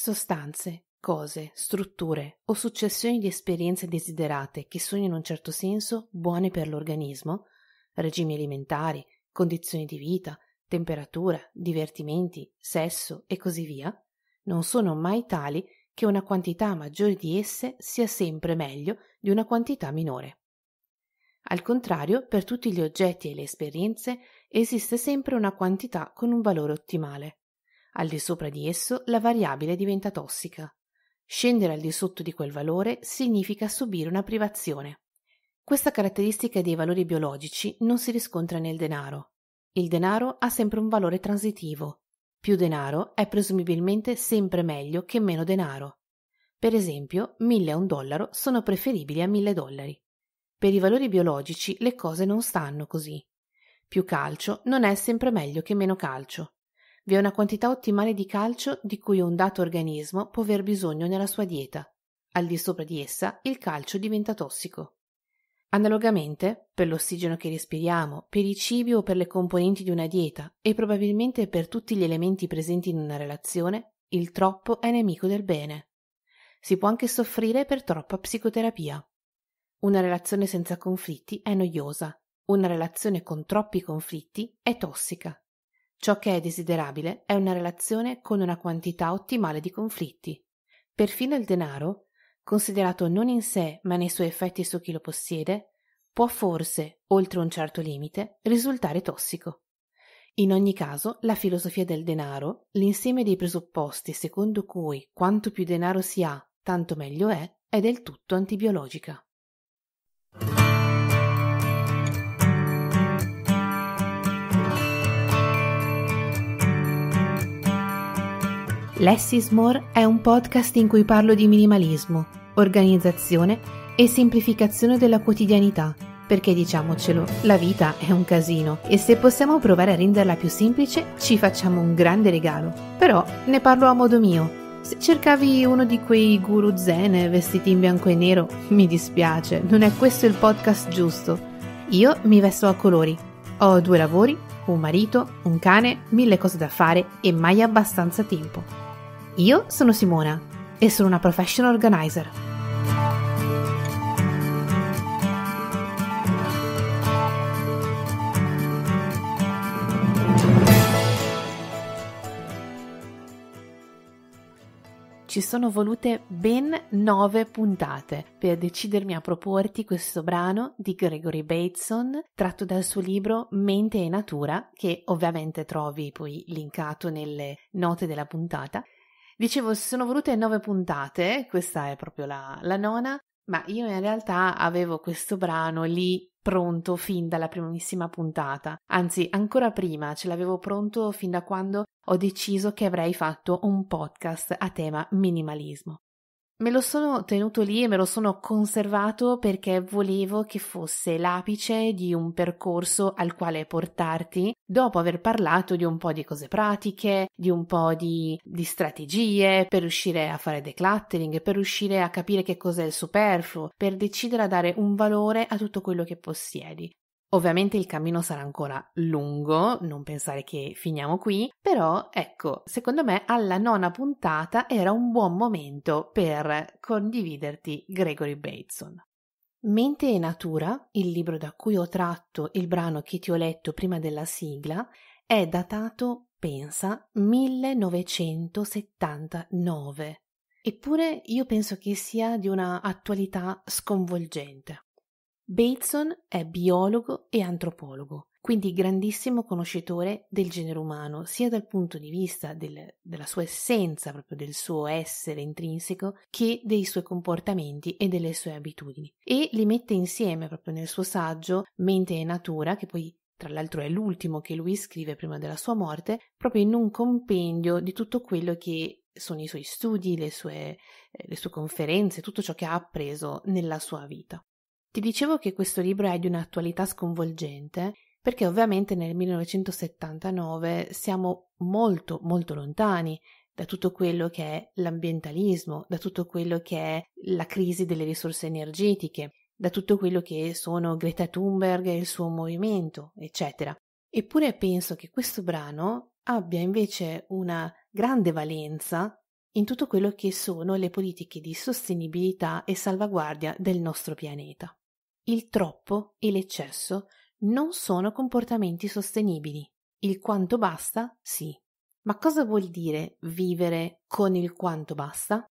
Sostanze, cose, strutture o successioni di esperienze desiderate che sono in un certo senso buone per l'organismo, regimi alimentari, condizioni di vita, temperatura, divertimenti, sesso e così via, non sono mai tali che una quantità maggiore di esse sia sempre meglio di una quantità minore. Al contrario, per tutti gli oggetti e le esperienze esiste sempre una quantità con un valore ottimale. Al di sopra di esso la variabile diventa tossica. Scendere al di sotto di quel valore significa subire una privazione. Questa caratteristica dei valori biologici non si riscontra nel denaro. Il denaro ha sempre un valore transitivo. Più denaro è presumibilmente sempre meglio che meno denaro. Per esempio, 1000 a un dollaro sono preferibili a 1000 dollari. Per i valori biologici le cose non stanno così. Più calcio non è sempre meglio che meno calcio. Vi è una quantità ottimale di calcio di cui un dato organismo può aver bisogno nella sua dieta. Al di sopra di essa il calcio diventa tossico. Analogamente, per l'ossigeno che respiriamo, per i cibi o per le componenti di una dieta e probabilmente per tutti gli elementi presenti in una relazione, il troppo è nemico del bene. Si può anche soffrire per troppa psicoterapia. Una relazione senza conflitti è noiosa, una relazione con troppi conflitti è tossica. Ciò che è desiderabile è una relazione con una quantità ottimale di conflitti. Perfino il denaro, considerato non in sé ma nei suoi effetti su chi lo possiede, può forse, oltre un certo limite, risultare tossico. In ogni caso, la filosofia del denaro, l'insieme dei presupposti secondo cui quanto più denaro si ha, tanto meglio è, è del tutto antibiologica. More è un podcast in cui parlo di minimalismo, organizzazione e semplificazione della quotidianità, perché diciamocelo, la vita è un casino e se possiamo provare a renderla più semplice ci facciamo un grande regalo. Però ne parlo a modo mio. Se cercavi uno di quei guru zen vestiti in bianco e nero, mi dispiace, non è questo il podcast giusto. Io mi vesto a colori. Ho due lavori, un marito, un cane, mille cose da fare e mai abbastanza tempo. Io sono Simona e sono una professional organizer. Ci sono volute ben nove puntate per decidermi a proporti questo brano di Gregory Bateson tratto dal suo libro Mente e Natura, che ovviamente trovi poi linkato nelle note della puntata, Dicevo, si sono volute nove puntate, questa è proprio la, la nona, ma io in realtà avevo questo brano lì pronto fin dalla primissima puntata, anzi ancora prima ce l'avevo pronto fin da quando ho deciso che avrei fatto un podcast a tema minimalismo. Me lo sono tenuto lì e me lo sono conservato perché volevo che fosse l'apice di un percorso al quale portarti dopo aver parlato di un po' di cose pratiche, di un po' di, di strategie per riuscire a fare decluttering, per riuscire a capire che cos'è il superfluo, per decidere a dare un valore a tutto quello che possiedi. Ovviamente il cammino sarà ancora lungo, non pensare che finiamo qui, però ecco, secondo me alla nona puntata era un buon momento per condividerti Gregory Bateson. Mente e Natura, il libro da cui ho tratto il brano che ti ho letto prima della sigla, è datato, pensa, 1979. Eppure io penso che sia di una attualità sconvolgente. Bateson è biologo e antropologo, quindi grandissimo conoscitore del genere umano, sia dal punto di vista del, della sua essenza, proprio del suo essere intrinseco, che dei suoi comportamenti e delle sue abitudini. E li mette insieme proprio nel suo saggio Mente e Natura, che poi tra l'altro è l'ultimo che lui scrive prima della sua morte, proprio in un compendio di tutto quello che sono i suoi studi, le sue, eh, le sue conferenze, tutto ciò che ha appreso nella sua vita. Ti dicevo che questo libro è di un'attualità sconvolgente perché ovviamente nel 1979 siamo molto molto lontani da tutto quello che è l'ambientalismo, da tutto quello che è la crisi delle risorse energetiche, da tutto quello che sono Greta Thunberg e il suo movimento, eccetera. Eppure penso che questo brano abbia invece una grande valenza in tutto quello che sono le politiche di sostenibilità e salvaguardia del nostro pianeta. Il troppo e l'eccesso non sono comportamenti sostenibili. Il quanto basta, sì. Ma cosa vuol dire vivere con il quanto basta?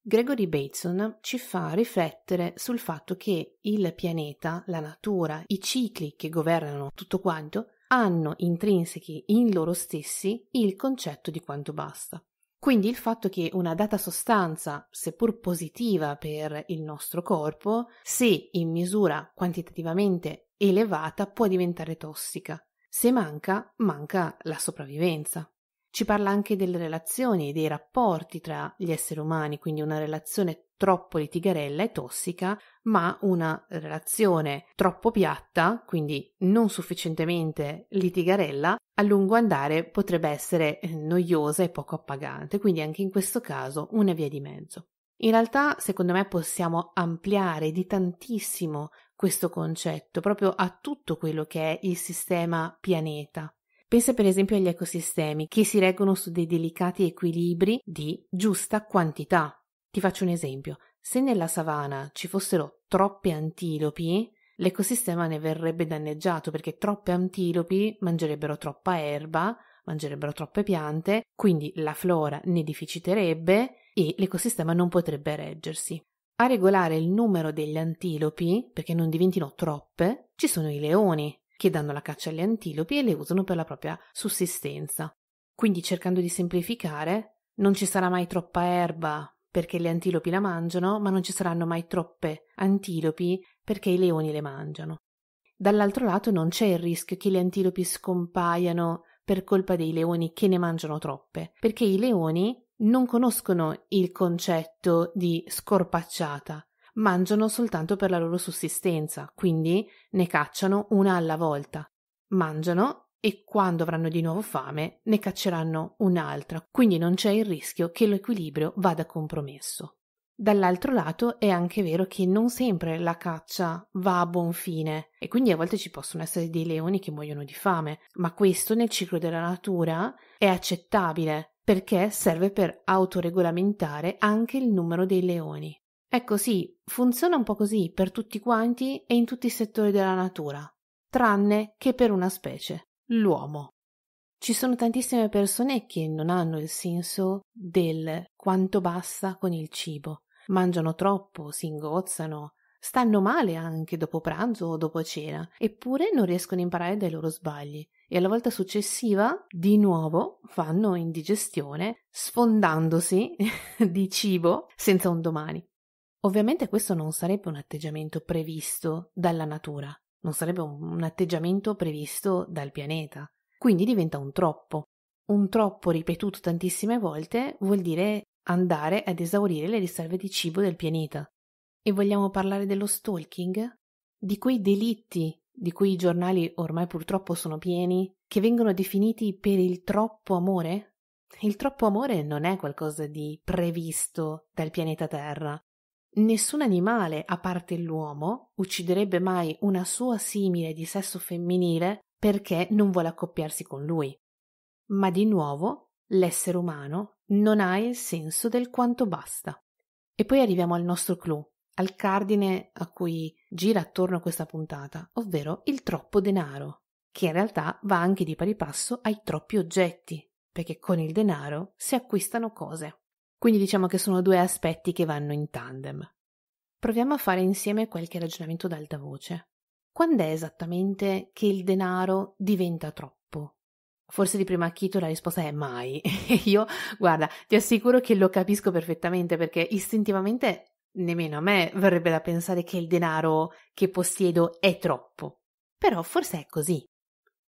Gregory Bateson ci fa riflettere sul fatto che il pianeta, la natura, i cicli che governano tutto quanto hanno intrinsechi in loro stessi il concetto di quanto basta. Quindi il fatto che una data sostanza, seppur positiva per il nostro corpo, se in misura quantitativamente elevata può diventare tossica. Se manca, manca la sopravvivenza ci parla anche delle relazioni, dei rapporti tra gli esseri umani, quindi una relazione troppo litigarella e tossica, ma una relazione troppo piatta, quindi non sufficientemente litigarella, a lungo andare potrebbe essere eh, noiosa e poco appagante, quindi anche in questo caso una via di mezzo. In realtà, secondo me, possiamo ampliare di tantissimo questo concetto proprio a tutto quello che è il sistema pianeta, Pensa per esempio agli ecosistemi che si reggono su dei delicati equilibri di giusta quantità. Ti faccio un esempio. Se nella savana ci fossero troppe antilopi, l'ecosistema ne verrebbe danneggiato perché troppe antilopi mangerebbero troppa erba, mangerebbero troppe piante, quindi la flora ne deficiterebbe e l'ecosistema non potrebbe reggersi. A regolare il numero degli antilopi, perché non diventino troppe, ci sono i leoni, che danno la caccia alle antilopi e le usano per la propria sussistenza. Quindi cercando di semplificare, non ci sarà mai troppa erba perché le antilopi la mangiano, ma non ci saranno mai troppe antilopi perché i leoni le mangiano. Dall'altro lato non c'è il rischio che le antilopi scompaiano per colpa dei leoni che ne mangiano troppe, perché i leoni non conoscono il concetto di scorpacciata, mangiano soltanto per la loro sussistenza, quindi ne cacciano una alla volta. Mangiano e quando avranno di nuovo fame ne cacceranno un'altra, quindi non c'è il rischio che l'equilibrio vada compromesso. Dall'altro lato è anche vero che non sempre la caccia va a buon fine e quindi a volte ci possono essere dei leoni che muoiono di fame, ma questo nel ciclo della natura è accettabile perché serve per autoregolamentare anche il numero dei leoni. Ecco sì, funziona un po' così per tutti quanti e in tutti i settori della natura, tranne che per una specie, l'uomo. Ci sono tantissime persone che non hanno il senso del quanto basta con il cibo. Mangiano troppo, si ingozzano, stanno male anche dopo pranzo o dopo cena, eppure non riescono a imparare dai loro sbagli e alla volta successiva di nuovo fanno indigestione sfondandosi di cibo senza un domani. Ovviamente questo non sarebbe un atteggiamento previsto dalla natura, non sarebbe un atteggiamento previsto dal pianeta, quindi diventa un troppo. Un troppo ripetuto tantissime volte vuol dire andare ad esaurire le riserve di cibo del pianeta. E vogliamo parlare dello stalking? Di quei delitti di cui i giornali ormai purtroppo sono pieni, che vengono definiti per il troppo amore? Il troppo amore non è qualcosa di previsto dal pianeta Terra, Nessun animale, a parte l'uomo, ucciderebbe mai una sua simile di sesso femminile perché non vuole accoppiarsi con lui. Ma di nuovo, l'essere umano non ha il senso del quanto basta. E poi arriviamo al nostro clou, al cardine a cui gira attorno questa puntata, ovvero il troppo denaro, che in realtà va anche di pari passo ai troppi oggetti, perché con il denaro si acquistano cose. Quindi diciamo che sono due aspetti che vanno in tandem. Proviamo a fare insieme qualche ragionamento d'alta voce. Quando è esattamente che il denaro diventa troppo? Forse di prima acchito la risposta è mai. io, guarda, ti assicuro che lo capisco perfettamente perché istintivamente nemmeno a me verrebbe da pensare che il denaro che possiedo è troppo. Però forse è così.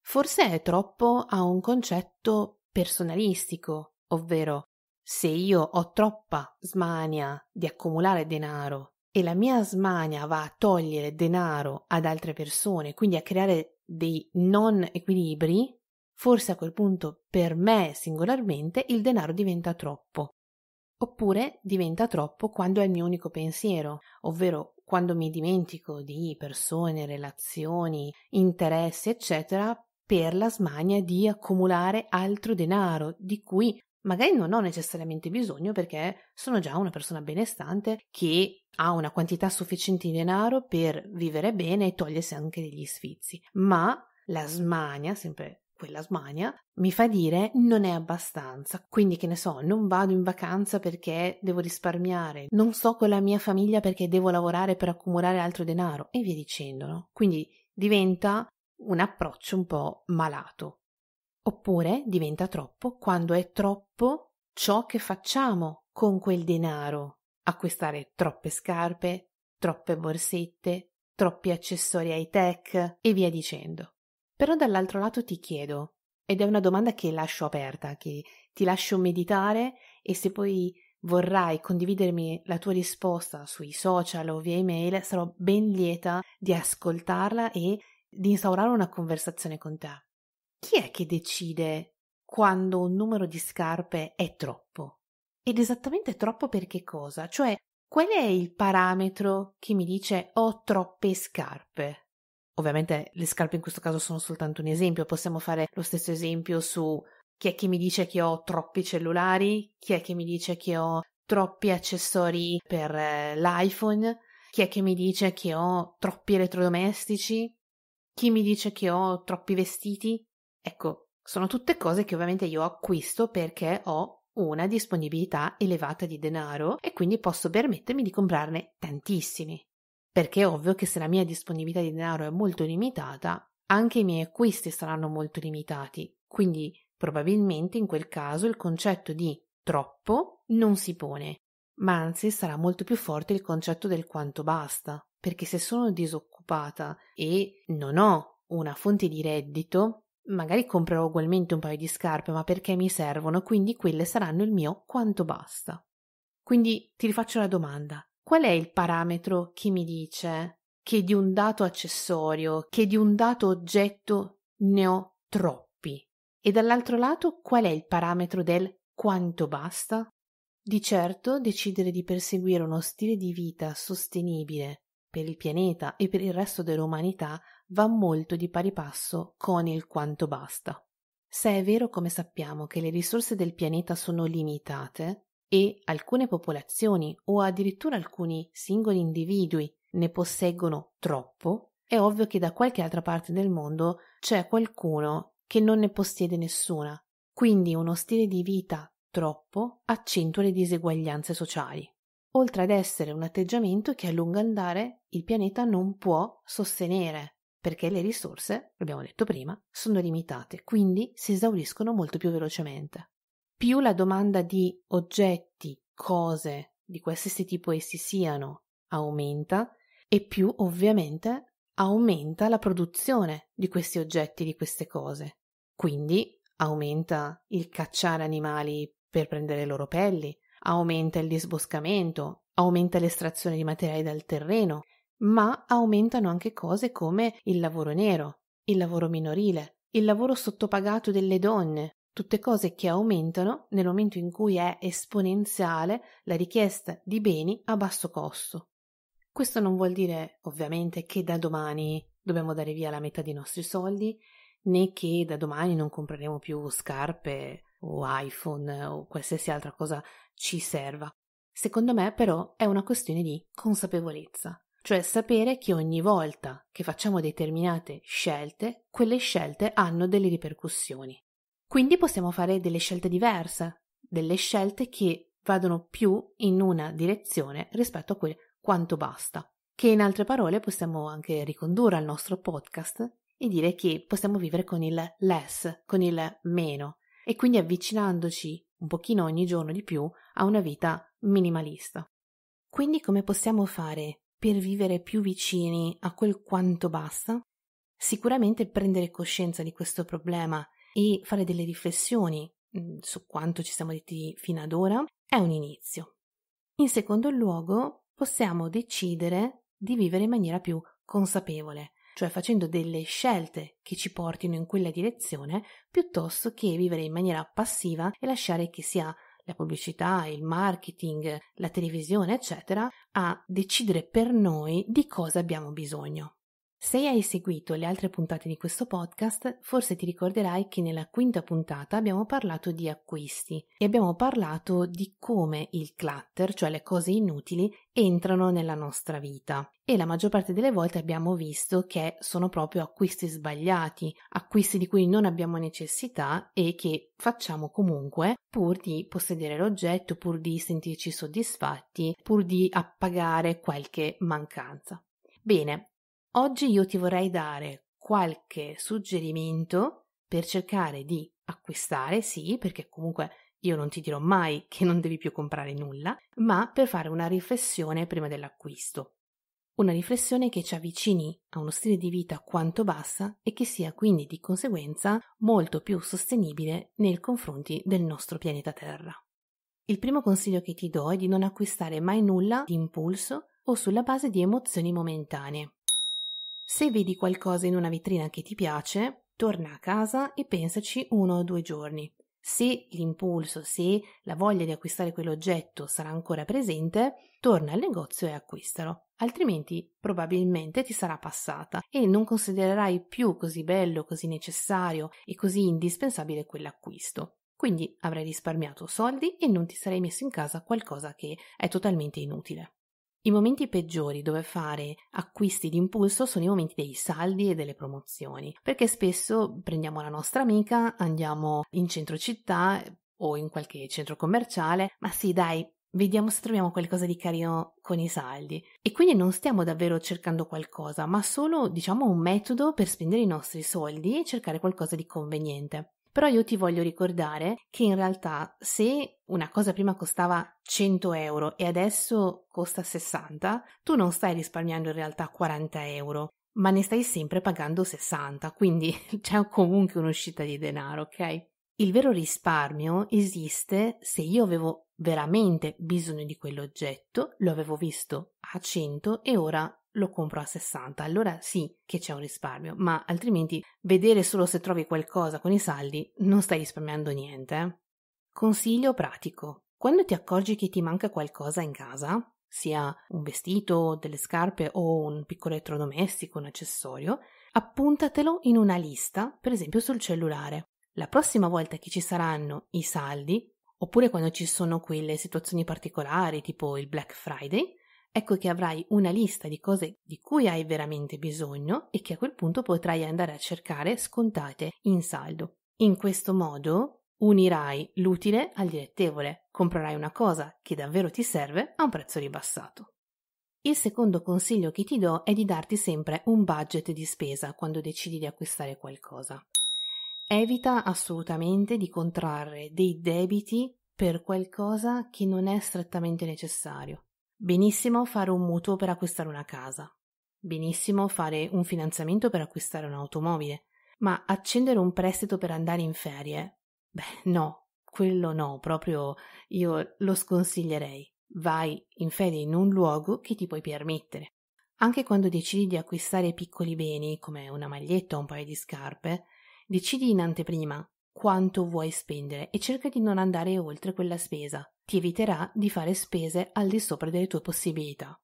Forse è troppo a un concetto personalistico, ovvero se io ho troppa smania di accumulare denaro e la mia smania va a togliere denaro ad altre persone, quindi a creare dei non equilibri, forse a quel punto per me singolarmente il denaro diventa troppo. Oppure diventa troppo quando è il mio unico pensiero, ovvero quando mi dimentico di persone, relazioni, interessi, eccetera, per la smania di accumulare altro denaro di cui magari non ho necessariamente bisogno perché sono già una persona benestante che ha una quantità sufficiente di denaro per vivere bene e togliersi anche degli sfizi, ma la smania, sempre quella smania, mi fa dire non è abbastanza. Quindi che ne so, non vado in vacanza perché devo risparmiare, non so con la mia famiglia perché devo lavorare per accumulare altro denaro e via dicendo. No? Quindi diventa un approccio un po' malato. Oppure diventa troppo quando è troppo ciò che facciamo con quel denaro. Acquistare troppe scarpe, troppe borsette, troppi accessori high tech e via dicendo. Però dall'altro lato ti chiedo, ed è una domanda che lascio aperta, che ti lascio meditare e se poi vorrai condividermi la tua risposta sui social o via email, sarò ben lieta di ascoltarla e di instaurare una conversazione con te chi è che decide quando un numero di scarpe è troppo? Ed esattamente troppo per che cosa? Cioè, qual è il parametro che mi dice ho troppe scarpe? Ovviamente le scarpe in questo caso sono soltanto un esempio, possiamo fare lo stesso esempio su chi è che mi dice che ho troppi cellulari, chi è che mi dice che ho troppi accessori per eh, l'iPhone, chi è che mi dice che ho troppi elettrodomestici, chi mi dice che ho troppi vestiti, Ecco, sono tutte cose che ovviamente io acquisto perché ho una disponibilità elevata di denaro e quindi posso permettermi di comprarne tantissimi. Perché è ovvio che se la mia disponibilità di denaro è molto limitata, anche i miei acquisti saranno molto limitati. Quindi probabilmente in quel caso il concetto di troppo non si pone, ma anzi sarà molto più forte il concetto del quanto basta. Perché se sono disoccupata e non ho una fonte di reddito, Magari comprerò ugualmente un paio di scarpe, ma perché mi servono, quindi quelle saranno il mio quanto basta. Quindi ti rifaccio la domanda. Qual è il parametro che mi dice che di un dato accessorio, che di un dato oggetto ne ho troppi? E dall'altro lato qual è il parametro del quanto basta? Di certo decidere di perseguire uno stile di vita sostenibile per il pianeta e per il resto dell'umanità va molto di pari passo con il quanto basta. Se è vero come sappiamo che le risorse del pianeta sono limitate e alcune popolazioni o addirittura alcuni singoli individui ne posseggono troppo, è ovvio che da qualche altra parte del mondo c'è qualcuno che non ne possiede nessuna. Quindi uno stile di vita troppo accentua le diseguaglianze sociali, oltre ad essere un atteggiamento che a lungo andare il pianeta non può sostenere perché le risorse, l'abbiamo detto prima, sono limitate, quindi si esauriscono molto più velocemente. Più la domanda di oggetti, cose di qualsiasi tipo essi siano aumenta e più ovviamente aumenta la produzione di questi oggetti, di queste cose. Quindi aumenta il cacciare animali per prendere le loro pelli, aumenta il disboscamento, aumenta l'estrazione di materiali dal terreno, ma aumentano anche cose come il lavoro nero, il lavoro minorile, il lavoro sottopagato delle donne, tutte cose che aumentano nel momento in cui è esponenziale la richiesta di beni a basso costo. Questo non vuol dire ovviamente che da domani dobbiamo dare via la metà dei nostri soldi, né che da domani non compreremo più scarpe o iPhone o qualsiasi altra cosa ci serva. Secondo me però è una questione di consapevolezza cioè sapere che ogni volta che facciamo determinate scelte, quelle scelte hanno delle ripercussioni. Quindi possiamo fare delle scelte diverse, delle scelte che vadano più in una direzione rispetto a quel quanto basta, che in altre parole possiamo anche ricondurre al nostro podcast e dire che possiamo vivere con il less, con il meno, e quindi avvicinandoci un pochino ogni giorno di più a una vita minimalista. Quindi come possiamo fare per vivere più vicini a quel quanto basta, sicuramente prendere coscienza di questo problema e fare delle riflessioni mm, su quanto ci siamo detti fino ad ora è un inizio. In secondo luogo, possiamo decidere di vivere in maniera più consapevole, cioè facendo delle scelte che ci portino in quella direzione, piuttosto che vivere in maniera passiva e lasciare che sia la pubblicità, il marketing, la televisione, eccetera, a decidere per noi di cosa abbiamo bisogno. Se hai seguito le altre puntate di questo podcast, forse ti ricorderai che nella quinta puntata abbiamo parlato di acquisti e abbiamo parlato di come il clutter, cioè le cose inutili, entrano nella nostra vita. E la maggior parte delle volte abbiamo visto che sono proprio acquisti sbagliati, acquisti di cui non abbiamo necessità e che facciamo comunque pur di possedere l'oggetto, pur di sentirci soddisfatti, pur di appagare qualche mancanza. Bene, Oggi io ti vorrei dare qualche suggerimento per cercare di acquistare, sì, perché comunque io non ti dirò mai che non devi più comprare nulla, ma per fare una riflessione prima dell'acquisto. Una riflessione che ci avvicini a uno stile di vita quanto bassa e che sia quindi di conseguenza molto più sostenibile nei confronti del nostro pianeta Terra. Il primo consiglio che ti do è di non acquistare mai nulla di impulso o sulla base di emozioni momentanee. Se vedi qualcosa in una vetrina che ti piace, torna a casa e pensaci uno o due giorni. Se l'impulso, se la voglia di acquistare quell'oggetto sarà ancora presente, torna al negozio e acquistalo, altrimenti probabilmente ti sarà passata e non considererai più così bello, così necessario e così indispensabile quell'acquisto. Quindi avrai risparmiato soldi e non ti sarei messo in casa qualcosa che è totalmente inutile. I momenti peggiori dove fare acquisti d'impulso sono i momenti dei saldi e delle promozioni, perché spesso prendiamo la nostra amica, andiamo in centro città o in qualche centro commerciale, ma sì dai, vediamo se troviamo qualcosa di carino con i saldi. E quindi non stiamo davvero cercando qualcosa, ma solo diciamo un metodo per spendere i nostri soldi e cercare qualcosa di conveniente. Però io ti voglio ricordare che in realtà se una cosa prima costava 100 euro e adesso costa 60, tu non stai risparmiando in realtà 40 euro, ma ne stai sempre pagando 60, quindi c'è comunque un'uscita di denaro, ok? Il vero risparmio esiste se io avevo veramente bisogno di quell'oggetto, lo avevo visto a 100 e ora lo compro a 60. Allora sì che c'è un risparmio, ma altrimenti vedere solo se trovi qualcosa con i saldi non stai risparmiando niente. Eh. Consiglio pratico. Quando ti accorgi che ti manca qualcosa in casa, sia un vestito, delle scarpe o un piccolo elettrodomestico, un accessorio, appuntatelo in una lista, per esempio sul cellulare. La prossima volta che ci saranno i saldi, oppure quando ci sono quelle situazioni particolari tipo il Black Friday, ecco che avrai una lista di cose di cui hai veramente bisogno e che a quel punto potrai andare a cercare scontate in saldo. In questo modo unirai l'utile al dilettevole, comprerai una cosa che davvero ti serve a un prezzo ribassato. Il secondo consiglio che ti do è di darti sempre un budget di spesa quando decidi di acquistare qualcosa. Evita assolutamente di contrarre dei debiti per qualcosa che non è strettamente necessario. Benissimo fare un mutuo per acquistare una casa. Benissimo fare un finanziamento per acquistare un'automobile. Ma accendere un prestito per andare in ferie? Beh, no, quello no, proprio io lo sconsiglierei. Vai in ferie in un luogo che ti puoi permettere. Anche quando decidi di acquistare piccoli beni, come una maglietta o un paio di scarpe, decidi in anteprima quanto vuoi spendere e cerca di non andare oltre quella spesa. Ti eviterà di fare spese al di sopra delle tue possibilità.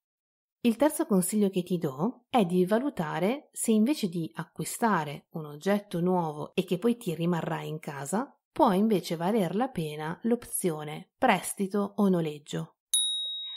Il terzo consiglio che ti do è di valutare se invece di acquistare un oggetto nuovo e che poi ti rimarrà in casa, può invece valer la pena l'opzione prestito o noleggio.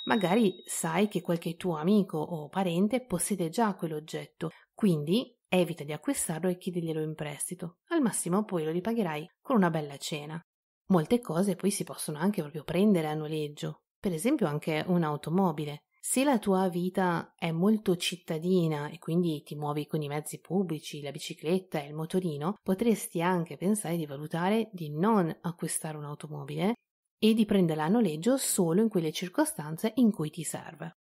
Magari sai che qualche tuo amico o parente possiede già quell'oggetto, quindi Evita di acquistarlo e chiediglielo in prestito, al massimo poi lo ripagherai con una bella cena. Molte cose poi si possono anche proprio prendere a noleggio, per esempio anche un'automobile. Se la tua vita è molto cittadina e quindi ti muovi con i mezzi pubblici, la bicicletta e il motorino, potresti anche pensare di valutare di non acquistare un'automobile e di prenderla a noleggio solo in quelle circostanze in cui ti serve.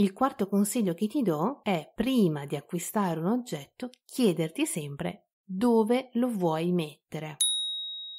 Il quarto consiglio che ti do è, prima di acquistare un oggetto, chiederti sempre dove lo vuoi mettere.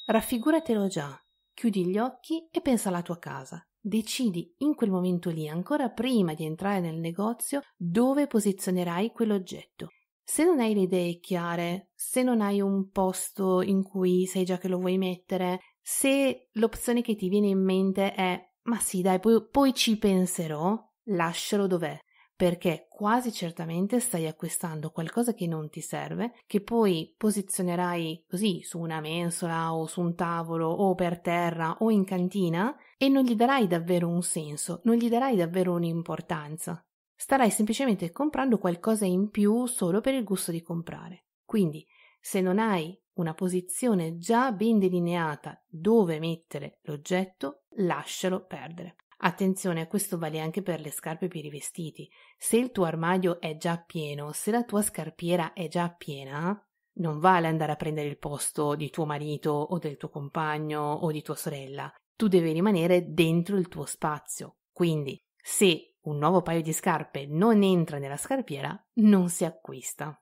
Raffiguratelo già, chiudi gli occhi e pensa alla tua casa. Decidi in quel momento lì, ancora prima di entrare nel negozio, dove posizionerai quell'oggetto. Se non hai le idee chiare, se non hai un posto in cui sai già che lo vuoi mettere, se l'opzione che ti viene in mente è ma sì dai, poi, poi ci penserò, lascialo dov'è, perché quasi certamente stai acquistando qualcosa che non ti serve, che poi posizionerai così su una mensola o su un tavolo o per terra o in cantina e non gli darai davvero un senso, non gli darai davvero un'importanza. Starai semplicemente comprando qualcosa in più solo per il gusto di comprare. Quindi, se non hai una posizione già ben delineata dove mettere l'oggetto, lascialo perdere. Attenzione, questo vale anche per le scarpe per i vestiti. Se il tuo armadio è già pieno, se la tua scarpiera è già piena, non vale andare a prendere il posto di tuo marito o del tuo compagno o di tua sorella. Tu devi rimanere dentro il tuo spazio. Quindi, se un nuovo paio di scarpe non entra nella scarpiera, non si acquista.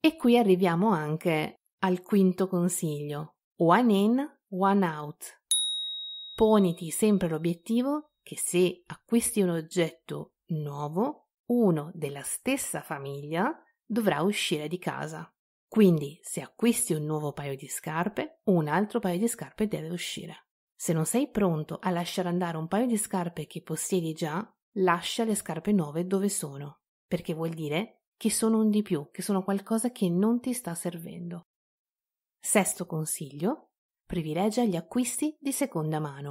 E qui arriviamo anche al quinto consiglio. One in, one out. Poniti sempre l'obiettivo che se acquisti un oggetto nuovo, uno della stessa famiglia dovrà uscire di casa. Quindi, se acquisti un nuovo paio di scarpe, un altro paio di scarpe deve uscire. Se non sei pronto a lasciare andare un paio di scarpe che possiedi già, lascia le scarpe nuove dove sono, perché vuol dire che sono un di più, che sono qualcosa che non ti sta servendo. Sesto consiglio: privilegia gli acquisti di seconda mano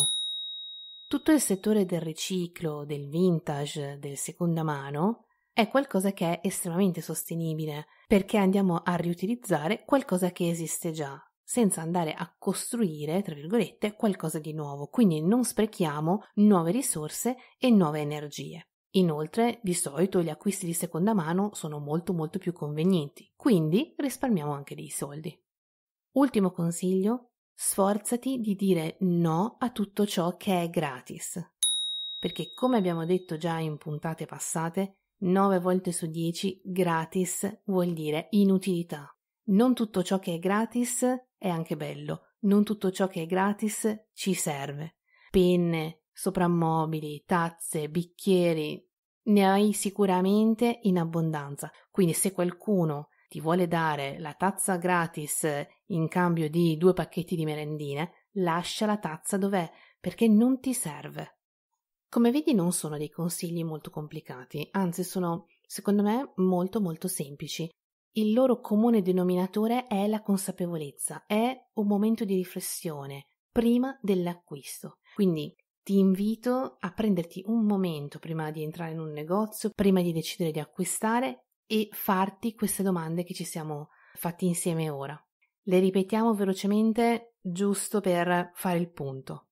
tutto il settore del riciclo, del vintage, del seconda mano è qualcosa che è estremamente sostenibile perché andiamo a riutilizzare qualcosa che esiste già senza andare a costruire, tra virgolette, qualcosa di nuovo, quindi non sprechiamo nuove risorse e nuove energie. Inoltre, di solito gli acquisti di seconda mano sono molto molto più convenienti, quindi risparmiamo anche dei soldi. Ultimo consiglio, Sforzati di dire no a tutto ciò che è gratis, perché come abbiamo detto già in puntate passate, 9 volte su 10 gratis vuol dire inutilità. Non tutto ciò che è gratis è anche bello, non tutto ciò che è gratis ci serve. Penne, soprammobili, tazze, bicchieri, ne hai sicuramente in abbondanza. Quindi se qualcuno ti vuole dare la tazza gratis in cambio di due pacchetti di merendine, lascia la tazza dov'è, perché non ti serve. Come vedi non sono dei consigli molto complicati, anzi sono, secondo me, molto molto semplici. Il loro comune denominatore è la consapevolezza, è un momento di riflessione prima dell'acquisto. Quindi ti invito a prenderti un momento prima di entrare in un negozio, prima di decidere di acquistare e farti queste domande che ci siamo fatti insieme ora. Le ripetiamo velocemente giusto per fare il punto.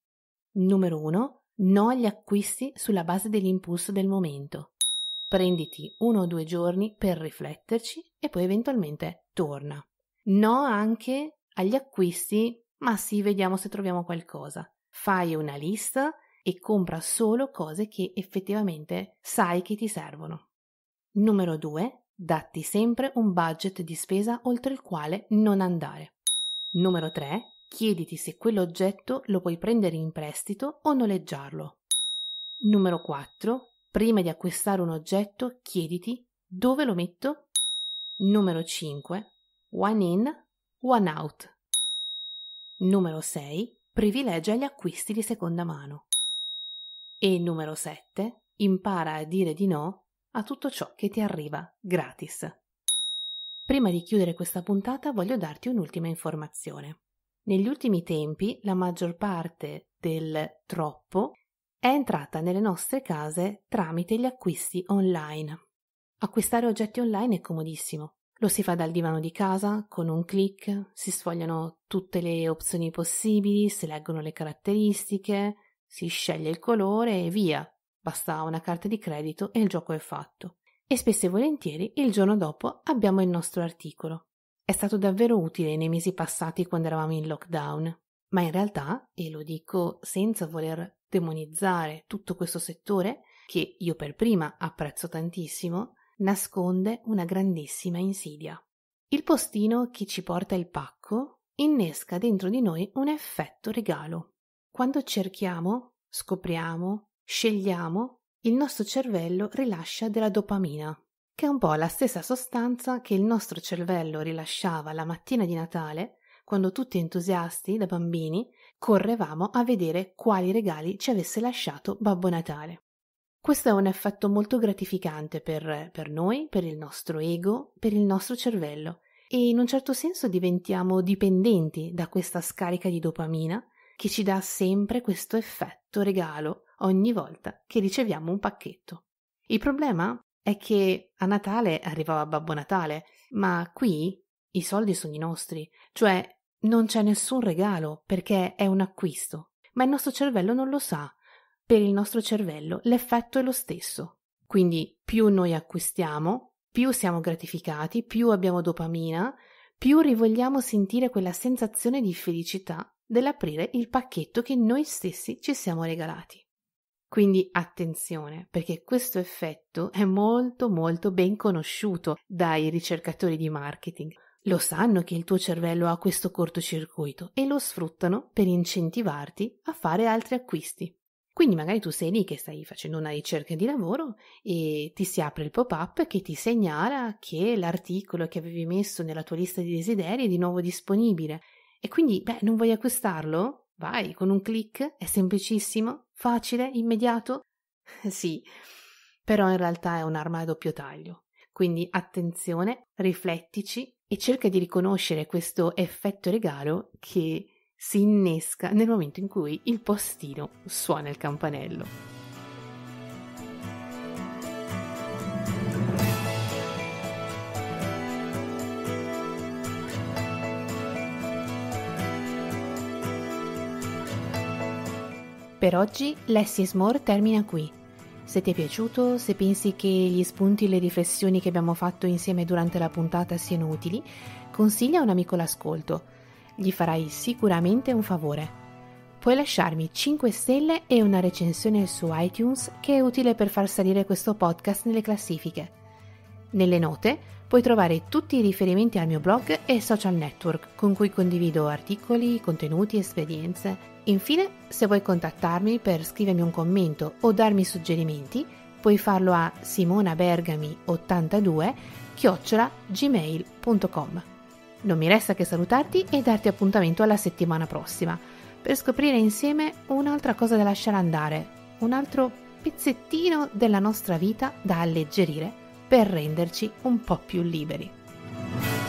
Numero 1. No agli acquisti sulla base dell'impulso del momento. Prenditi uno o due giorni per rifletterci e poi eventualmente torna. No anche agli acquisti, ma sì, vediamo se troviamo qualcosa. Fai una lista e compra solo cose che effettivamente sai che ti servono. Numero 2. Datti sempre un budget di spesa oltre il quale non andare. Numero 3. Chiediti se quell'oggetto lo puoi prendere in prestito o noleggiarlo. Numero 4. Prima di acquistare un oggetto, chiediti dove lo metto. Numero 5. One in, one out. Numero 6. Privilegia gli acquisti di seconda mano. E numero 7. Impara a dire di no a tutto ciò che ti arriva gratis. Prima di chiudere questa puntata voglio darti un'ultima informazione. Negli ultimi tempi la maggior parte del troppo è entrata nelle nostre case tramite gli acquisti online. Acquistare oggetti online è comodissimo. Lo si fa dal divano di casa, con un clic, si sfogliano tutte le opzioni possibili, si leggono le caratteristiche, si sceglie il colore e via. Basta una carta di credito e il gioco è fatto. E spesso e volentieri il giorno dopo abbiamo il nostro articolo. È stato davvero utile nei mesi passati quando eravamo in lockdown, ma in realtà, e lo dico senza voler demonizzare tutto questo settore, che io per prima apprezzo tantissimo, nasconde una grandissima insidia. Il postino che ci porta il pacco innesca dentro di noi un effetto regalo. Quando cerchiamo, scopriamo, scegliamo, il nostro cervello rilascia della dopamina, che è un po' la stessa sostanza che il nostro cervello rilasciava la mattina di Natale, quando tutti entusiasti da bambini correvamo a vedere quali regali ci avesse lasciato Babbo Natale. Questo è un effetto molto gratificante per, per, noi, per il nostro ego, per il nostro cervello e in un certo senso diventiamo dipendenti da questa scarica di dopamina che ci dà sempre questo effetto regalo ogni volta che riceviamo un pacchetto. Il problema è che a Natale arrivava Babbo Natale, ma qui i soldi sono i nostri, cioè non c'è nessun regalo perché è un acquisto, ma il nostro cervello non lo sa. Per il nostro cervello l'effetto è lo stesso. Quindi più noi acquistiamo, più siamo gratificati, più abbiamo dopamina, più rivogliamo sentire quella sensazione di felicità dell'aprire il pacchetto che noi stessi ci siamo regalati. Quindi attenzione, perché questo effetto è molto molto ben conosciuto dai ricercatori di marketing. Lo sanno che il tuo cervello ha questo cortocircuito e lo sfruttano per incentivarti a fare altri acquisti. Quindi magari tu sei lì che stai facendo una ricerca di lavoro e ti si apre il pop-up che ti segnala che l'articolo che avevi messo nella tua lista di desideri è di nuovo disponibile e quindi beh, non vuoi acquistarlo? Vai, con un clic, è semplicissimo, facile, immediato. sì, però in realtà è un'arma a doppio taglio. Quindi attenzione, riflettici e cerca di riconoscere questo effetto regalo che si innesca nel momento in cui il postino suona il campanello. Per oggi Lessie S'more termina qui. Se ti è piaciuto, se pensi che gli spunti e le riflessioni che abbiamo fatto insieme durante la puntata siano utili, consiglia a un amico l'ascolto. Gli farai sicuramente un favore. Puoi lasciarmi 5 stelle e una recensione su iTunes che è utile per far salire questo podcast nelle classifiche. Nelle note puoi trovare tutti i riferimenti al mio blog e social network con cui condivido articoli, contenuti, e esperienze. Infine, se vuoi contattarmi per scrivermi un commento o darmi suggerimenti, puoi farlo a simonabergami82 gmail.com. Non mi resta che salutarti e darti appuntamento alla settimana prossima per scoprire insieme un'altra cosa da lasciare andare, un altro pezzettino della nostra vita da alleggerire per renderci un po' più liberi.